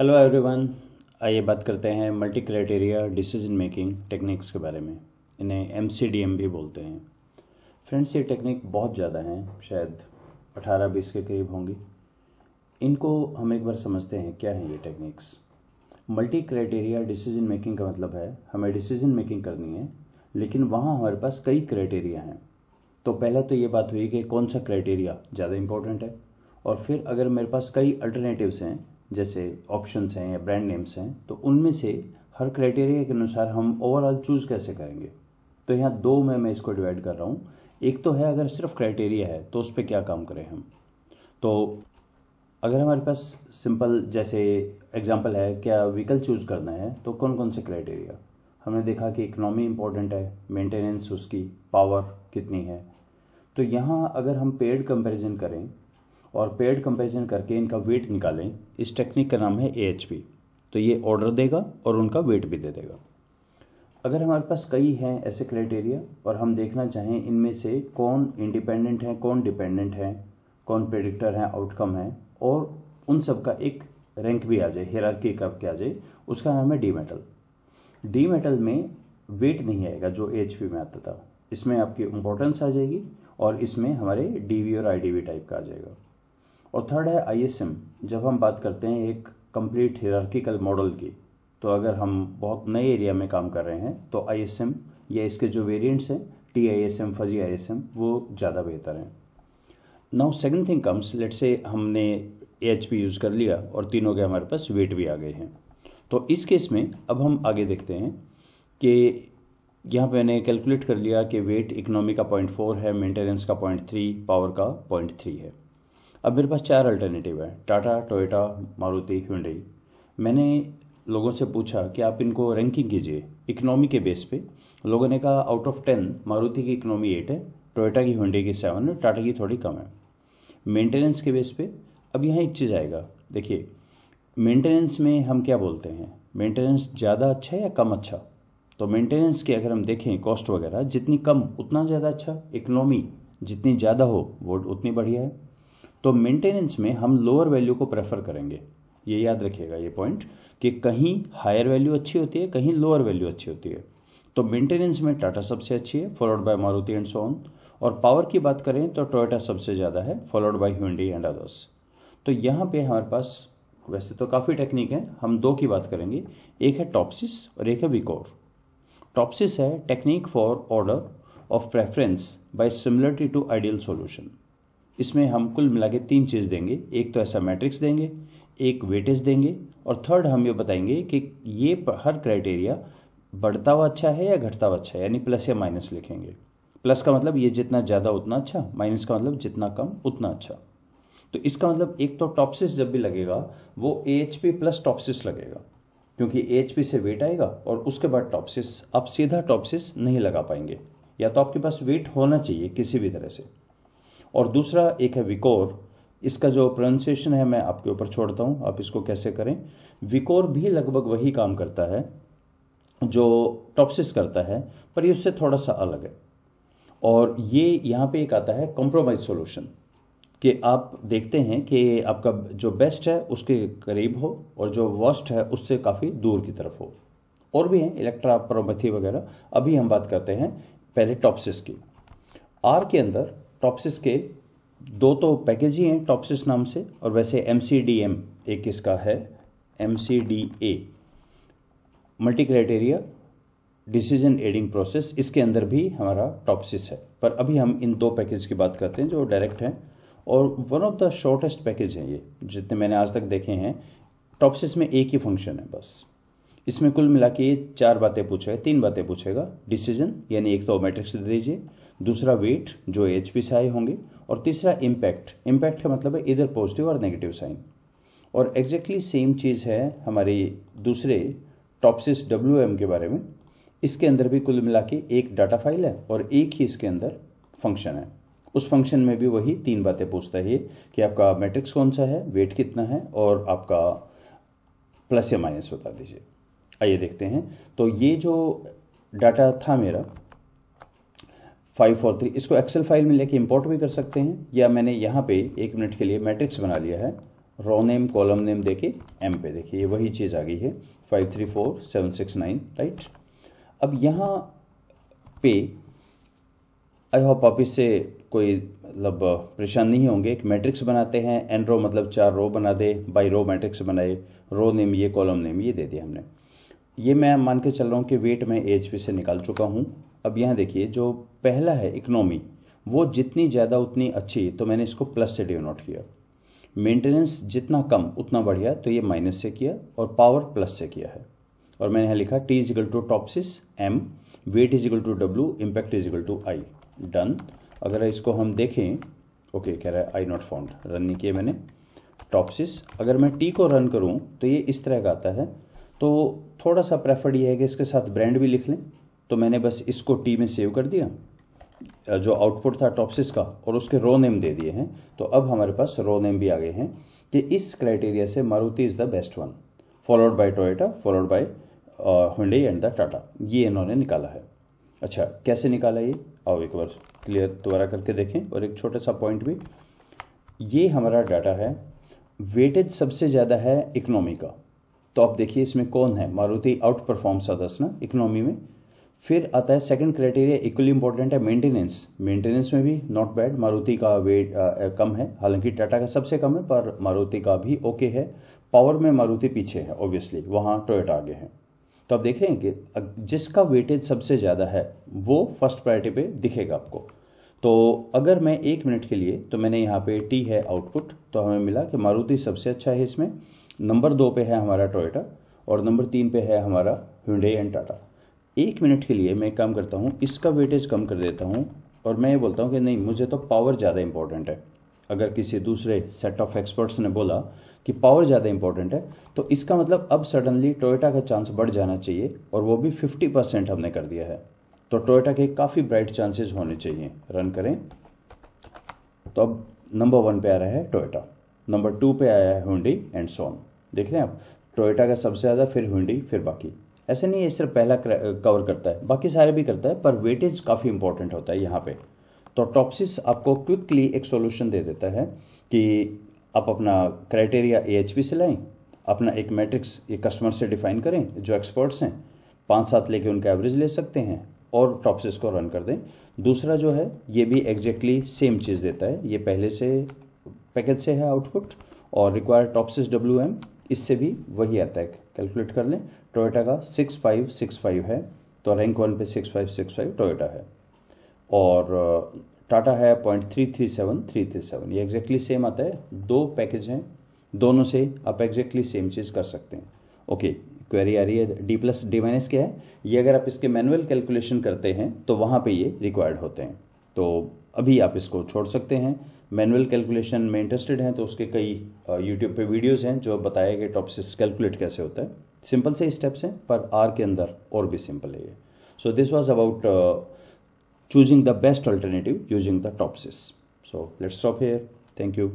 hello everyone आइए बात करते हैं multi criteria decision making techniques के बारे में इन्हें एम भी बोलते हैं फ्रेंड्स ये टेक्निक बहुत ज़्यादा हैं शायद 18 बीस के करीब होंगी इनको हम एक बार समझते हैं क्या है ये techniques multi criteria decision making का मतलब है हमें डिसीजन मेकिंग करनी है लेकिन वहाँ हमारे पास कई क्राइटेरिया हैं तो पहला तो ये बात हुई कि कौन सा क्राइटेरिया ज़्यादा इंपॉर्टेंट है और फिर अगर मेरे पास कई अल्टरनेटिव्स हैं जैसे ऑप्शंस हैं या ब्रांड नेम्स हैं तो उनमें से हर क्राइटेरिया के अनुसार हम ओवरऑल चूज़ कैसे करेंगे तो यहाँ दो में मैं इसको डिवाइड कर रहा हूँ एक तो है अगर सिर्फ क्राइटेरिया है तो उस पर क्या काम करें हम तो अगर हमारे पास सिंपल जैसे एग्जाम्पल है क्या व्हीकल चूज़ करना है तो कौन कौन से क्राइटेरिया हमने देखा कि इकोनॉमी इंपॉर्टेंट है मेंटेनेंस उसकी पावर कितनी है तो यहाँ अगर हम पेड कंपैरिजन करें और पेड कंपेरिजन करके इनका वेट निकालें इस टेक्निक का नाम है ए तो ये ऑर्डर देगा और उनका वेट भी दे देगा अगर हमारे पास कई हैं ऐसे क्राइटेरिया और हम देखना चाहें इनमें से कौन इंडिपेंडेंट है कौन डिपेंडेंट है कौन प्रेडिक्टर है आउटकम है और उन सब का एक रैंक भी आ जाए हेरार्की कब के आ जाए उसका नाम है डी मेटल डी मेटल में वेट नहीं आएगा जो एच में आता था इसमें आपकी इंपॉर्टेंस आ जाएगी और इसमें हमारे डी और आई टाइप का आ जाएगा और थर्ड है आईएसएम जब हम बात करते हैं एक कंप्लीट हिरार्किकल मॉडल की तो अगर हम बहुत नए एरिया में काम कर रहे हैं तो आईएसएम या इसके जो वेरिएंट्स हैं T I S M fuzzy I S M वो ज़्यादा बेहतर हैं now second thing comes late से हमने ए एच पी यूज़ कर लिया और तीनों के हमारे पास वेट भी आ गए हैं तो इस केस में अब हम आगे देखते हैं कि यहाँ पे मैंने कैलकुलेट कर लिया कि वेट इकोनॉमी का पॉइंट फोर है मेंटेनेंस का पॉइंट थ्री पावर का पॉइंट थ्री है अब मेरे पास चार अल्टरनेटिव है टाटा टोयोटा मारुति ह्यूंडई मैंने लोगों से पूछा कि आप इनको रैंकिंग कीजिए इकनॉमी के बेस पे लोगों ने कहा आउट ऑफ टेन मारुति की इकनॉमी एट है टोयोटा की हुंडे की सेवन है टाटा की थोड़ी कम है मेंटेनेंस के बेस पे अब यहाँ एक चीज़ आएगा देखिए मेंटेनेंस में हम क्या बोलते हैं मेंटेनेंस ज़्यादा अच्छा है या कम अच्छा तो मेंटेनेंस की अगर हम देखें कॉस्ट वगैरह जितनी कम उतना ज़्यादा अच्छा इकनॉमी जितनी ज़्यादा हो वो उतनी बढ़िया है तो मेंटेनेंस में हम लोअर वैल्यू को प्रेफर करेंगे ये याद रखिएगा ये पॉइंट कि कहीं हायर वैल्यू अच्छी होती है कहीं लोअर वैल्यू अच्छी होती है तो मेंटेनेंस में टाटा सबसे अच्छी है फॉलोड बाय मारुति एंड सोन और पावर की बात करें तो टोयोटा सबसे ज़्यादा है followed by Hyundai and others तो यहां पे हमारे पास वैसे तो काफ़ी टेक्निक है हम दो की बात करेंगे एक है टॉपसिस और एक है विकोर टॉपसिस है technique for order of preference by similarity to ideal solution इसमें हम कुल मिला के तीन चीज़ देंगे एक तो ऐसा मैट्रिक्स देंगे एक वेटेज देंगे और थर्ड हम ये बताएंगे कि ये हर क्राइटेरिया बढ़ता हुआ अच्छा है या घटता हुआ अच्छा है यानी प्लस या माइनस लिखेंगे प्लस का मतलब ये जितना ज़्यादा उतना अच्छा माइनस का मतलब जितना कम उतना अच्छा तो इसका मतलब एक तो टॉपसिस जब भी लगेगा वो A H P plus TOPSIS लगेगा क्योंकि ए एच पी से वेट आएगा और उसके बाद टॉपसिस आप सीधा टॉपसिस नहीं लगा पाएंगे या तो आपके पास वेट होना चाहिए किसी भी तरह से और दूसरा एक है विकोर इसका जो प्रोनाउंसिएशन है मैं आपके ऊपर छोड़ता हूं आप इसको कैसे करें विकोर भी लगभग वही काम करता है जो टॉपसिस करता है पर ये उससे थोड़ा सा अलग है और ये यहां पे एक आता है कॉम्प्रोमाइज सॉल्यूशन कि आप देखते हैं कि आपका जो बेस्ट है उसके करीब हो और जो वर्स्ट है उससे काफ़ी दूर की तरफ हो और भी हैं इलेक्ट्रा वगैरह अभी हम बात करते हैं पहले टॉपसिस की आर के अंदर टॉपसिस के दो तो पैकेज ही हैं टॉपसिस नाम से और वैसे एम एक इसका है M C D A multi criteria decision aiding process इसके अंदर भी हमारा टॉपसिस है पर अभी हम इन दो पैकेज की बात करते हैं जो डायरेक्ट हैं और one of the shortest package हैं ये जितने मैंने आज तक देखे हैं टॉपसिस में एक ही फंक्शन है बस इसमें कुल मिला के चार बातें पूछेगा तीन बातें पूछेगा डिसीजन यानी एक तो मैट्रिक्स दे दीजिए दूसरा वेट जो एच पी से होंगे और तीसरा इम्पैक्ट इम्पैक्ट का मतलब है इधर पॉजिटिव और नेगेटिव साइन और एग्जैक्टली सेम चीज़ है हमारे दूसरे टॉपसिस डब्ल्यू एम के बारे में इसके अंदर भी कुल मिला के एक डाटा फाइल है और एक ही इसके अंदर फंक्शन है उस फंक्शन में भी वही तीन बातें पूछता है कि आपका मैट्रिक्स कौन सा है वेट कितना है और आपका प्लस या माइनस बता दीजिए आइए देखते हैं तो ये जो डाटा था मेरा फाइव फोर थ्री इसको एक्सेल फाइल में लेके इंपोर्ट भी कर सकते हैं या मैंने यहाँ पे एक मिनट के लिए मैट्रिक्स बना लिया है रॉ नेम कॉलम नेम देके एम पे देखिए ये वही चीज़ आ गई है five three four seven six nine right अब यहाँ पे आई होप आप इससे कोई मतलब परेशान नहीं होंगे एक मैट्रिक्स बनाते हैं एन रो मतलब चार रो बना दे बाई रो मैट्रिक्स बनाए रो नेम ये कॉलम नेम ये दे दिया हमने ये मैं मान के चल रहा हूँ कि वेट मैं एच से निकाल चुका हूँ अब यहाँ देखिए जो पहला है इकोनॉमी वो जितनी ज़्यादा उतनी अच्छी तो मैंने इसको प्लस से डिनोट किया मेंटेनेंस जितना कम उतना बढ़िया तो ये माइनस से किया और पावर प्लस से किया है और मैंने यहाँ लिखा T equal to TOPSIS M weight equal to W impact equal to I done अगर इसको हम देखें ओके कह रहा है आई नॉट फाउंड रन नहीं किया मैंने टॉपसिस अगर मैं टी को रन करूँ तो ये इस तरह का आता है तो थोड़ा सा प्रेफर्ड ये है कि इसके साथ ब्रांड भी लिख लें तो मैंने बस इसको टी में सेव कर दिया जो आउटपुट था टॉपसिस का और उसके रो नेम दे दिए हैं तो अब हमारे पास रो नेम भी आ गए हैं कि इस क्राइटेरिया से Maruti is the best one followed by Toyota followed by Hyundai and the Tata ये इन्होंने निकाला है अच्छा कैसे निकाला ये आओ एक बार क्लियर दोबारा करके देखें और एक छोटा सा पॉइंट भी ये हमारा डाटा है वेटेज सबसे ज़्यादा है इकनॉमी का तो आप देखिए इसमें कौन है मारुति आउट परफॉर्म अदर्स ना इकोनॉमी में फिर आता है सेकंड क्राइटेरिया इक्वली इंपॉर्टेंट है मेंटेनेंस मेंटेनेंस में भी नॉट बैड मारुति का वेट कम है हालांकि टाटा का सबसे कम है पर मारुति का भी ओके है पावर में मारुति पीछे है ऑब्वियसली वहाँ टोयोटा आगे है तो आप देख रहे हैं कि जिसका वेटेज सबसे ज़्यादा है वो फर्स्ट प्रायोरिटी पे दिखेगा आपको तो अगर मैं एक मिनट के लिए तो मैंने यहाँ पे टी है आउटपुट तो हमें मिला कि मारुति सबसे अच्छा है इसमें नंबर दो पे है हमारा टोयोटा और नंबर तीन पे है हमारा हिंडे एंड टाटा एक मिनट के लिए मैं काम करता हूँ इसका वेटेज कम कर देता हूँ और मैं ये बोलता हूँ कि नहीं मुझे तो पावर ज़्यादा इंपॉर्टेंट है अगर किसी दूसरे सेट ऑफ एक्सपर्ट्स ने बोला कि पावर ज़्यादा इंपॉर्टेंट है तो इसका मतलब अब सडनली टोयोटा का चांस बढ़ जाना चाहिए और वो भी 50 परसेंट हमने कर दिया है तो टोयोटा के काफ़ी ब्राइट चांसेस होने चाहिए रन करें तो अब नंबर वन पे आ रहा है टोयोटा नंबर टू पे आया है हुंडी एंड सोन देख रहे हैं आप टोयोटा का सबसे ज़्यादा फिर हुंडी फिर बाकी ऐसे नहीं है सिर्फ पहला कवर करता है बाकी सारे भी करता है पर वेटेज काफ़ी इंपॉर्टेंट होता है यहाँ पे तो टॉपसिस आपको क्विकली एक सॉल्यूशन दे देता है कि आप अपना क्राइटेरिया ए से लाएं अपना एक मैट्रिक्स ये कस्टमर से डिफाइन करें जो एक्सपर्ट्स हैं पाँच सात लेके उनका एवरेज ले सकते हैं और टॉपसिस को रन कर दें दूसरा जो है ये भी एग्जैक्टली सेम चीज़ देता है ये पहले से पैकेज से है आउटपुट और रिक्वायर्ड टॉपसिस डब्ल्यू एम इससे भी वही आता है कैलकुलेट कर लें टोयोटा का सिक्स फाइव सिक्स फाइव है तो रैंक वन पे six five six five Toyota है और टाटा uh, है point three three seven three three seven ये एग्जैक्टली सेम आता है दो पैकेज हैं दोनों से आप एग्जैक्टली सेम चीज़ कर सकते हैं ओके क्वेरी आ रही है डी प्लस डी माइनस क्या है ये अगर आप इसके मैनुअल कैलकुलेशन करते हैं तो वहाँ पे ये रिक्वायर्ड होते हैं तो अभी आप इसको छोड़ सकते हैं मैनुअल कैलकुलेशन में इंटरेस्टेड हैं तो उसके कई यूट्यूब पे वीडियोस हैं जो बताए गए टॉपसिस कैलकुलेट कैसे होता है सिंपल से स्टेप्स हैं पर आर के अंदर और भी सिंपल है ये so this was about choosing the best alternative using the TOPSIS so let's stop here thank you